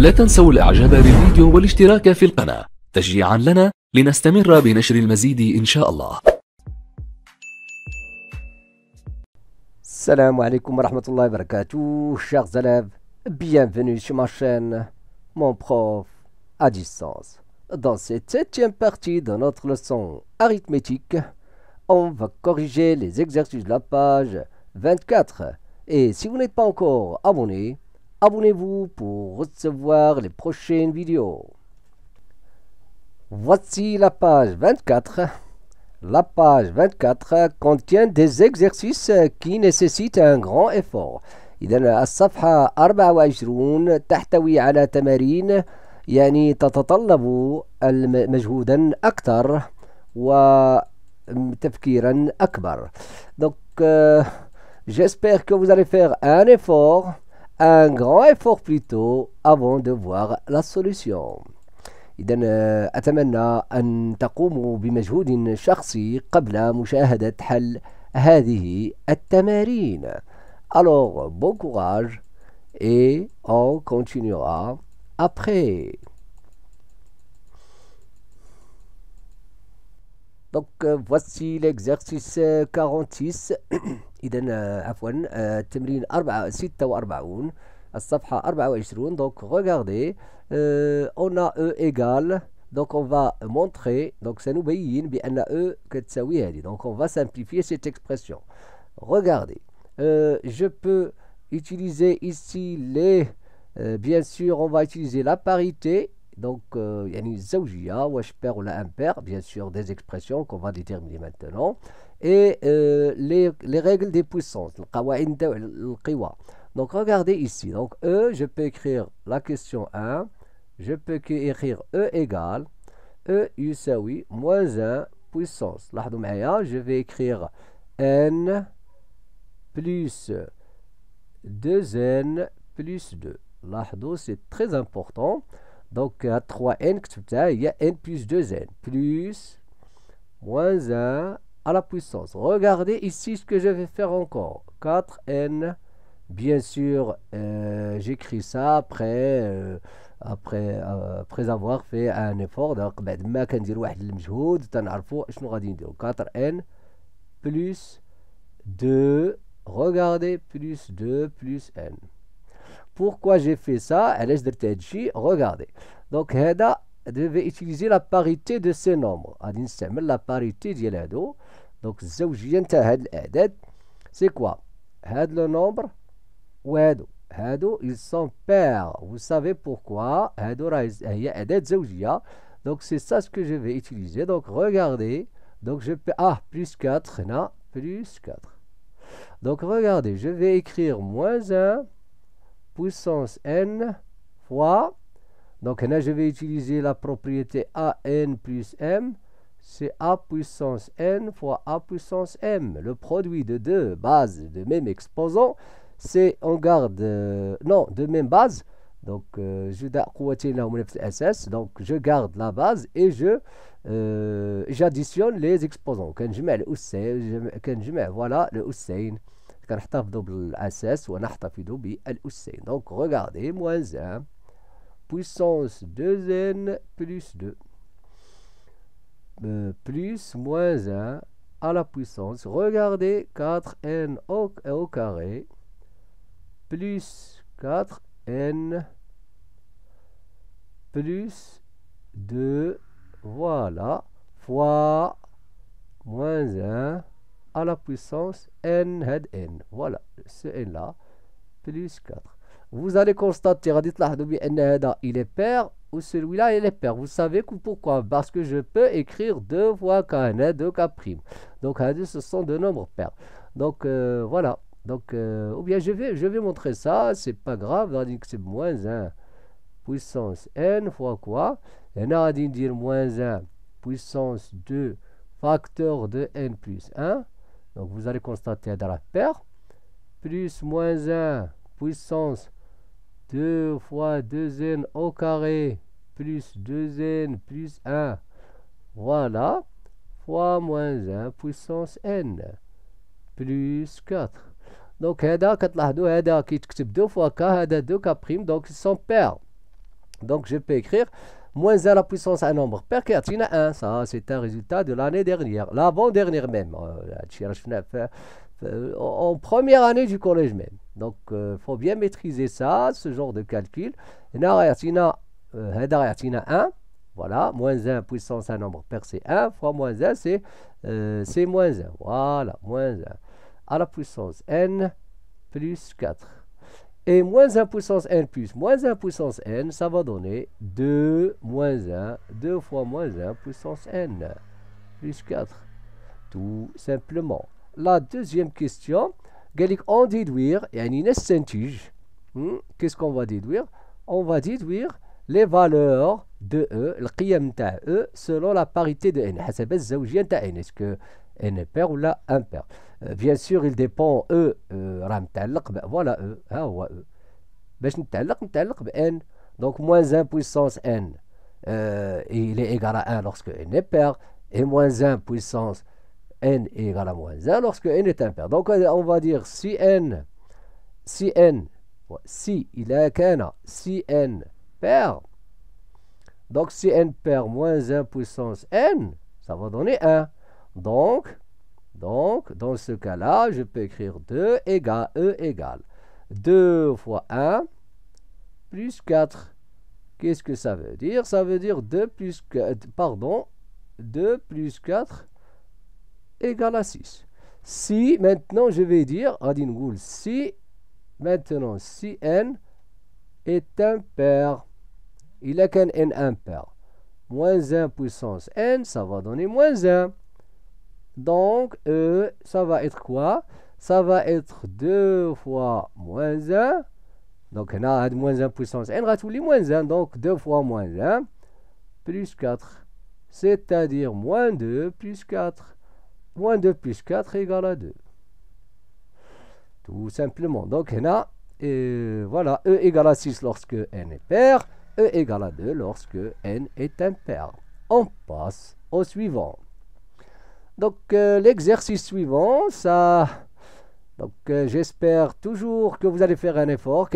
لا تنسوا الاعجاب بالفيديو والاشتراك في القناة تشجيعا لنا لنستمر بنشر المزيد إن شاء الله السلام عليكم ورحمة الله وبركاته chers élèves bienvenue sur ma chaîne mon prof à distance dans cette septième partie de notre leçon arithmétique on va corriger les exercices de la page 24 et si vous n'êtes pas encore abonné Abonnez-vous pour recevoir les prochaines vidéos. Voici la page 24. La page 24 contient des exercices qui nécessitent un grand effort. 24 يعني تتطلب مجهودا وتفكيرا أكبر. Donc euh, j'espère que vous allez faire un effort un grand effort plutôt avant de voir la solution إذا أتمنى أن تقوموا بمجهود شخصي قبل مشاهدة حل هذه التمارين Alors, bon courage et on continuera après. Donc, euh, voici l'exercice 46. donc regardez on a E égale donc on va montrer donc ça nous on a E donc on va simplifier cette expression regardez je peux utiliser ici les bien sûr on va utiliser la parité donc ou الزوجية واش ou un impair, bien sûr des expressions qu'on va déterminer maintenant et euh, les, les, règles des puissances, Donc regardez ici, donc E, je peux écrire la question 1, je peux écrire E égale, E moins 1 puissance. Je vais écrire N plus 2N plus 2. c'est très important. Donc à 3N, il y a N plus 2N plus moins 1 à la puissance. Regardez ici ce que je vais faire encore. 4n. Bien sûr, euh, j'écris ça après, euh, euh, après, avoir fait un effort. 4n plus 2 regardez plus 2 plus n pourquoi j'ai fait ça regardez donc Heda devait utiliser la parité de ces nombres la parité de donc الزوجيه نتاع هاد الاعداد سي كوا هاد لو نومبر وهادو هادو ils sont pairs vous savez pourquoi هادو هي donc c'est ça ce que je vais utiliser donc regardez donc je peux ah plus 4 هنا plus 4 donc regardez je vais écrire moins 1 puissance n fois donc là je vais utiliser la propriété an plus m c'est a puissance n fois a puissance m. Le produit de deux bases de même exposant, c'est on garde, euh, non, de même base. Euh, donc, je garde la base et je euh, j'additionne les exposants. Quand je mets le quand je mets voilà le quand je mets le بالاسين donc regardez moins 1 puissance 2n plus 2 euh, plus moins 1 à la puissance. Regardez 4n euh, au, carré plus 4n plus 2, voilà, fois moins 1 à la puissance n head n. Voilà, ce n là, plus 4. Vous allez constater, il est pair, ou celui-là et les pair. Vous savez pourquoi Parce que je peux écrire deux fois k n 2 K'. Donc ce sont deux nombres pères Donc euh, voilà. Donc, euh, ou bien je vais, je vais montrer ça, c'est pas grave, que c'est moins 1 puissance n fois quoi Et là, dire moins 1 puissance 2 facteur de n plus 1. Donc vous allez constater dans la paire, plus moins 1 puissance 2 fois 2n au carré plus 2n plus 1. Voilà. Fois moins 1 puissance n plus 4. Donc هذا كتلاحظوا هذا كيتكتب 2 fois k هذا 2 k donc ils sont pairs. Donc je peux écrire moins 1 à la puissance un nombre pair qui 1. Ça, c'est un résultat de l'année dernière, l'avant-dernière même. Hein, hein. euh, en première année du collège même. Donc, il euh, faut bien maîtriser ça, ce genre de calcul. Euh, Hada 1. Voilà, moins 1 puissance un nombre pair, c'est 1, fois moins 1, c'est moins 1. Voilà, moins 1 à la puissance n plus 4. Et moins 1 puissance n plus moins 1 puissance n, ça va donner 2 moins 1, 2 fois moins 1 puissance n, plus 4, tout simplement. La deuxième question, on déduire, et une hmm, qu'est-ce qu'on va déduire On va déduire les valeurs de E, le qiyam E, selon la parité de N. Est-ce que n est père ou la impair. Euh, bien sûr, il dépend e eux, euh, ben, voilà e n. Donc moins 1 puissance n, et euh, il est égal à 1 lorsque n est pair, et moins 1 puissance n est égal à moins 1 lorsque n est impair. Donc on va dire si n, si n, si il est qu'un, si n pair, donc si n pair moins 1 puissance n, ça va donner 1. Donc, donc, dans ce cas-là, je peux écrire 2 égale E égale 2 fois 1 plus 4. Qu'est-ce que ça veut dire Ça veut dire 2 plus 4, pardon, 2 plus 4 égale à 6. Si, maintenant, je vais dire, Adin Goul, si, maintenant, si n est impair, il a qu'un n impair, moins 1 puissance n, ça va donner moins 1. Donc, e, ça va être quoi Ça va être 2 fois moins 1. Donc, on a moins 1 puissance n, a tous les moins 1. Donc, 2 fois moins 1 plus 4. C'est-à-dire moins 2 plus 4. Moins 2 plus 4 égale à 2. Tout simplement. Donc, on a, euh, voilà, E égale à 6 lorsque n est pair. E égale à 2 lorsque n est impair. On passe au suivant. Donc euh, l'exercice suivant, ça... Donc euh, j'espère toujours que vous allez faire un effort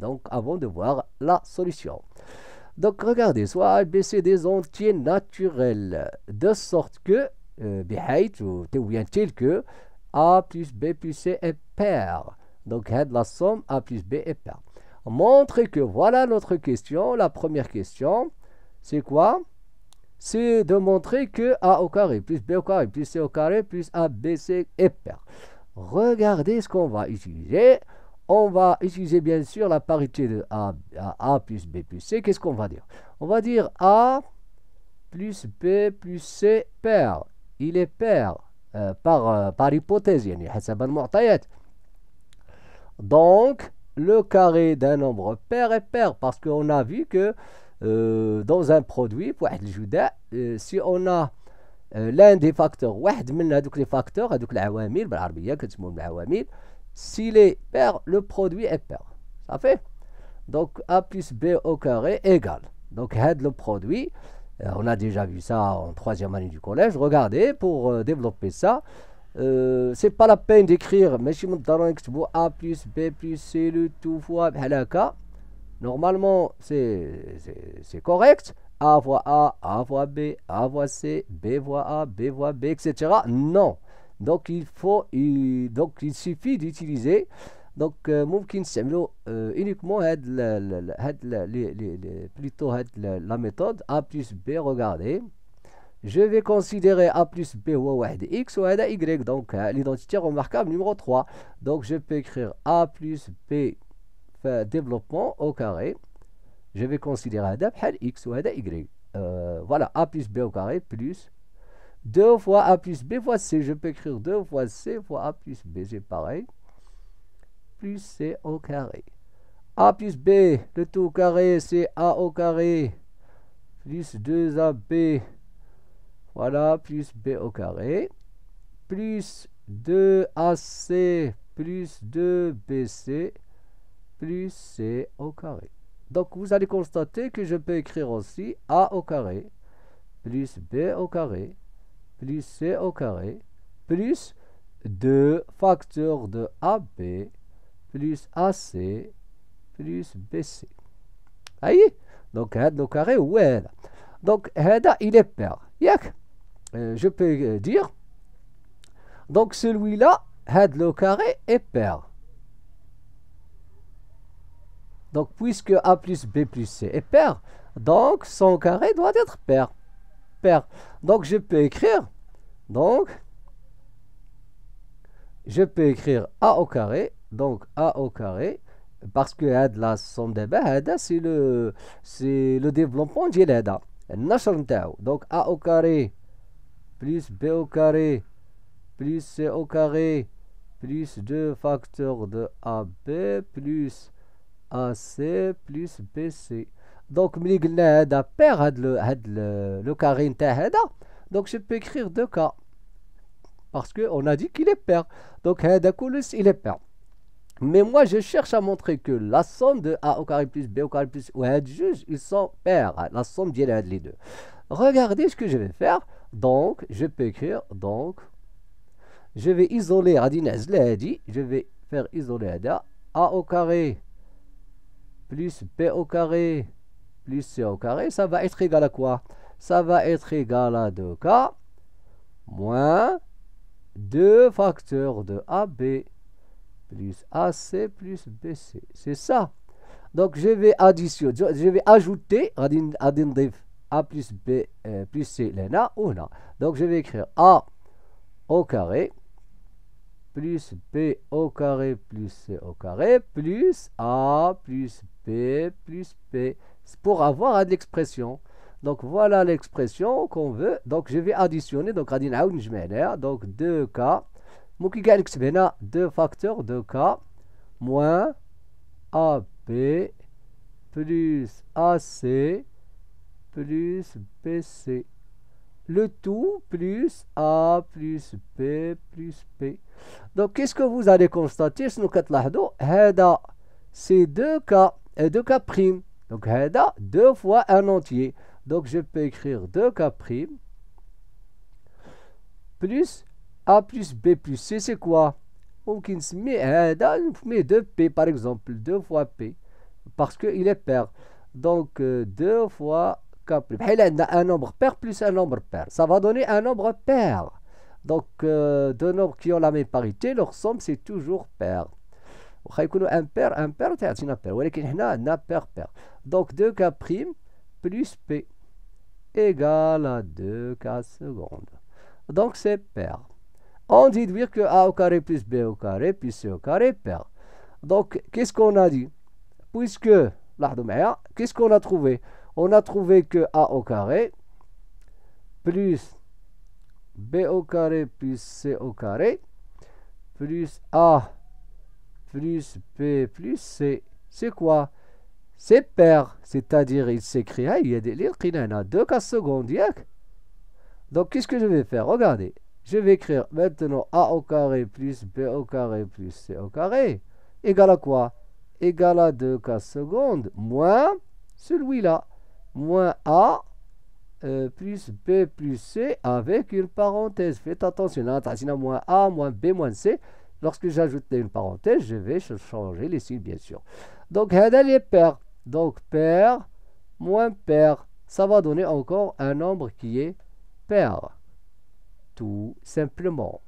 donc avant de voir la solution donc regardez soit ABC des entiers naturels de sorte que euh, ou que A plus B plus C est pair donc la somme A plus B est pair Montrez que voilà notre question la première question c'est quoi C'est de montrer que A au carré plus B au carré plus C au carré plus A, est pair. Regardez ce qu'on va utiliser. On va utiliser bien sûr la parité de A, plus B plus C. Qu'est-ce qu'on va dire On va dire A plus B plus C pair. Il est pair par euh, par, euh, par hypothèse. Ben Donc, le carré d'un nombre pair est pair parce qu'on a vu que euh, dans un produit pour euh, si on a euh, l'un des facteurs les facteurs s'il est pair le produit est pair ça fait donc a plus b au carré égale donc le produit euh, on a déjà vu ça en troisième année du collège regardez pour développer ça c'est pas la peine d'écrire mais si a plus b plus c le tout fois Normalement, c'est correct. A voix A, A voix B, A voix C, B voix A, B voix B, etc. Non. Donc il faut, il, donc il suffit d'utiliser donc ممكن euh, uniquement plutôt la méthode A plus B regardez je vais considérer A plus B ou X ou Y donc euh, l'identité remarquable numéro 3 donc je peux écrire A plus B développement au carré, je vais considérer x x ou وهذا y euh, voilà a plus b au carré plus 2 fois a plus b fois c. Je peux écrire 2 fois c fois a plus b. C'est pareil. Plus c au carré. a plus b, le tout au carré, c'est a au carré. Plus 2ab. Voilà, plus b au carré. Plus 2ac plus 2bc plus c au carré. Donc vous allez constater que je peux écrire aussi a au carré plus b au carré plus c au carré plus 2 facteurs de AB plus AC plus BC. Aïe Donc, au carré, ouais. Donc, il est pair. Euh, je peux euh, dire. Donc, celui-là, au carré est pair. Donc, puisque A plus B plus C est pair, donc son carré doit être pair. pair. Donc, je peux écrire, donc, je peux écrire A au carré, donc A au carré, parce que A de la somme des bêtes, c'est le c'est le développement de هذا donc a au carré plus b au carré plus c au carré plus 2 facteurs de a ab plus AC plus BC donc donc je peux écrire deux cas. parce que on a dit qu'il est pair donc il est pair mais moi je cherche à montrer que la somme de A au carré plus B au carré plus ou juge ils sont pairs la somme ديال de les deux regardez ce que je vais faire donc je peux écrire donc je vais isoler غادي Lady. je vais faire isoler هذا A au carré plus b au carré plus c au carré, ça va être égal à quoi Ça va être égal à 2k moins 2 facteurs de AB plus AC plus BC. C'est ça. Donc je vais ajouter. je vais ajouter A plus B euh, plus C l'ENA ou non. Donc je vais écrire A au carré plus b au carré plus c au carré plus a plus b plus p pour avoir l'expression. Donc voilà l'expression qu'on veut. Donc je vais additionner. Donc donc 2k. deux facteurs de k moins AP, plus AC plus BC le tout plus A plus B plus P. Donc, qu'est-ce que vous allez constater C'est deux k et 2K'. Donc, deux fois un entier. Donc, je peux écrire 2K' plus A plus B plus C. C'est quoi On met 2P, par exemple. Deux fois P. Parce qu'il est pair. Donc, euh, deux fois bah, un nombre pair plus un nombre pair. Ça va donner un nombre pair. Donc, euh, deux nombres qui ont la même parité, leur somme, c'est toujours pair. Un pair, un pair, un pair. pair, Donc, 2k' plus p égale à 2k secondes. Donc, c'est pair. On dit déduit que a au carré plus b au carré plus c au carré pair. Donc, qu'est-ce qu'on a dit Puisque, qu'est-ce qu'on a trouvé on a trouvé que A au carré plus B au carré plus C au carré plus A plus B plus C, c'est quoi C'est pair, c'est-à-dire il s'écrit, hein, il y a des lignes qui en a deux secondes secondes. Donc qu'est-ce que je vais faire Regardez, je vais écrire maintenant A au carré plus B au carré plus C au carré égale à quoi Égale à 2 cas secondes moins celui-là moins A euh, plus B plus C avec une parenthèse. Faites attention, hein, moins A, moins B, moins C. Lorsque j'ajoute une parenthèse, je vais changer les signes, bien sûr. Donc, a, est paire. Donc, paire moins paire. Ça va donner encore un nombre qui est pair. Tout simplement.